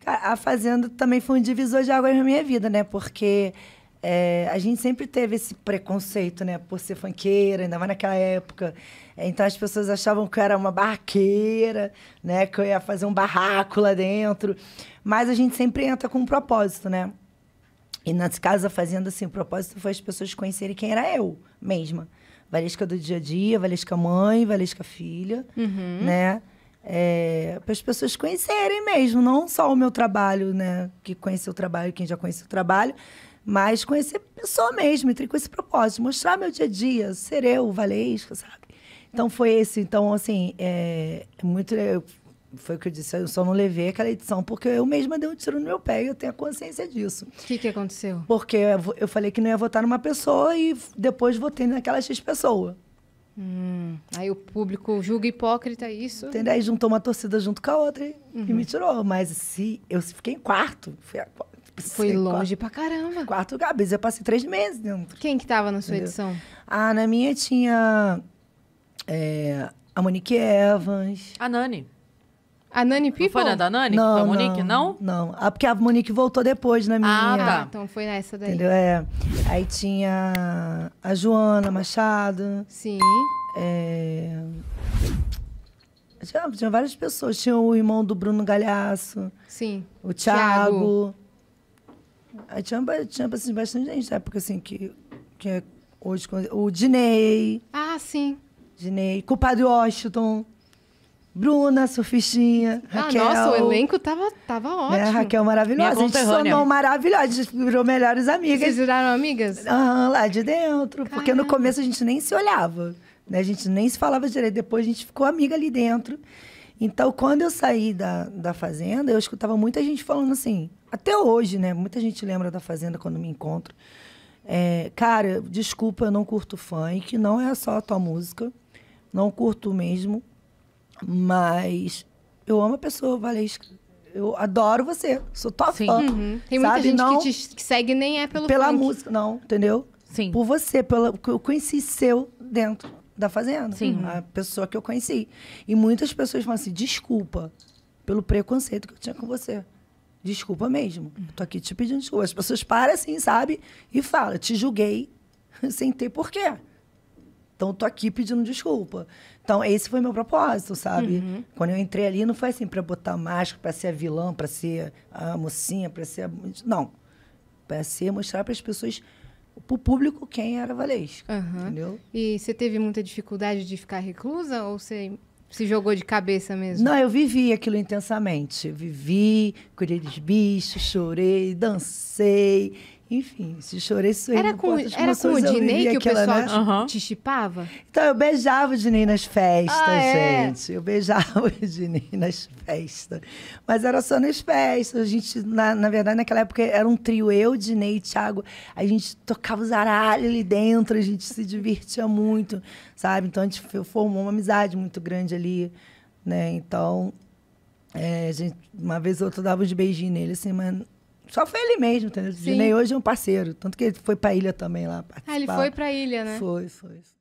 Cara, a Fazenda também foi um divisor de águas na minha vida, né? Porque é, a gente sempre teve esse preconceito, né? Por ser fanqueira, ainda mais naquela época. Então as pessoas achavam que eu era uma barraqueira, né? Que eu ia fazer um barraco lá dentro. Mas a gente sempre entra com um propósito, né? E nas casas fazendo assim, o propósito foi as pessoas conhecerem quem era eu mesma. Valesca do dia a dia, Valesca mãe, Valesca filha, uhum. né? É, para as pessoas conhecerem mesmo, não só o meu trabalho, né? Que conheceu o trabalho, quem já conheceu o trabalho, mas conhecer a pessoa mesmo, entrei com esse propósito, mostrar meu dia a dia, ser eu, Valesca, sabe? Então foi esse. Então, assim, é, é muito. foi o que eu disse, eu só não levei aquela edição, porque eu mesma dei um tiro no meu pé e eu tenho a consciência disso. O que, que aconteceu? Porque eu, eu, falei que não ia votar numa pessoa e depois votei naquela X pessoa. Hum. Aí o público julga hipócrita é isso. Entendeu? Aí juntou uma torcida junto com a outra e, uhum. e me tirou. Mas se eu fiquei em quarto, fui a, foi longe quarto, pra caramba. Quarto lugar, eu passei três meses dentro. Quem que tava na sua entendeu? edição? Ah, na minha tinha é, a Monique Evans. A Nani. A Nani People? Não foi na da Nani? Não, foi a Monique, não? Não, não. Ah, porque a Monique voltou depois na minha. Ah, tá. Ah, então foi nessa daí. Entendeu? É. Aí tinha a Joana Machado. Sim. É... Tinha, tinha, várias pessoas. Tinha o irmão do Bruno Galhaço. Sim. O Thiago. Thiago. Aí tinha, tinha assim, bastante gente, na época assim, que, que é hoje. O Dinei. Ah, sim. Dinei. Culpado Washington. Bruna, Sofistinha ah, Raquel. nossa, o elenco tava, tava né, ótimo. É, Raquel maravilhosa. Minha a gente sonou maravilhosa, a gente virou melhores amigas. Vocês viraram amigas? Aham, lá de dentro. Caramba. Porque no começo a gente nem se olhava. Né? A gente nem se falava direito, depois a gente ficou amiga ali dentro. Então, quando eu saí da, da Fazenda, eu escutava muita gente falando assim, até hoje, né? Muita gente lembra da Fazenda quando me encontro. É, cara, desculpa, eu não curto funk, não é só a tua música, não curto mesmo, mas eu amo a pessoa Valesca. Eu adoro você, sou tua Sim. fã. Uhum. Tem muita sabe? gente não, que te segue nem é pelo Pela funk. música, não, entendeu? Sim. Por você, pela, eu conheci seu dentro da fazenda. Sim. A pessoa que eu conheci. E muitas pessoas falam assim: desculpa pelo preconceito que eu tinha com você. Desculpa mesmo. Eu tô aqui te pedindo desculpa. As pessoas param assim, sabe? E falam: te julguei sem ter porquê. Então, tô aqui pedindo desculpa. Então, esse foi meu propósito, sabe? Uhum. Quando eu entrei ali, não foi assim para botar máscara, para ser a vilã, para ser a mocinha, para ser a... Não. Para ser mostrar para as pessoas para o público quem era Valesca. Uhum. Entendeu? E você teve muita dificuldade de ficar reclusa ou você se jogou de cabeça mesmo? Não, eu vivi aquilo intensamente. Eu vivi, cuidei dos bichos, chorei, dancei, enfim, se chorei, isso Era com, era com o Dinei que aquela, o pessoal né? uhum. te chipava? Então, eu beijava o Dinei nas festas, ah, é? gente. Eu beijava o Dinei nas festas. Mas era só nas festas. A gente, na, na verdade, naquela época era um trio, eu, Dinei e Thiago. A gente tocava os aralhos ali dentro, a gente se divertia muito, sabe? Então, a gente formou uma amizade muito grande ali, né? Então, é, gente, uma vez ou outra dava uns beijinhos nele, assim, mas só foi ele mesmo, entendeu? Sim. Dinei hoje é um parceiro. Tanto que ele foi pra ilha também lá. Participar. Ah, ele foi pra ilha, né? Foi, foi. foi.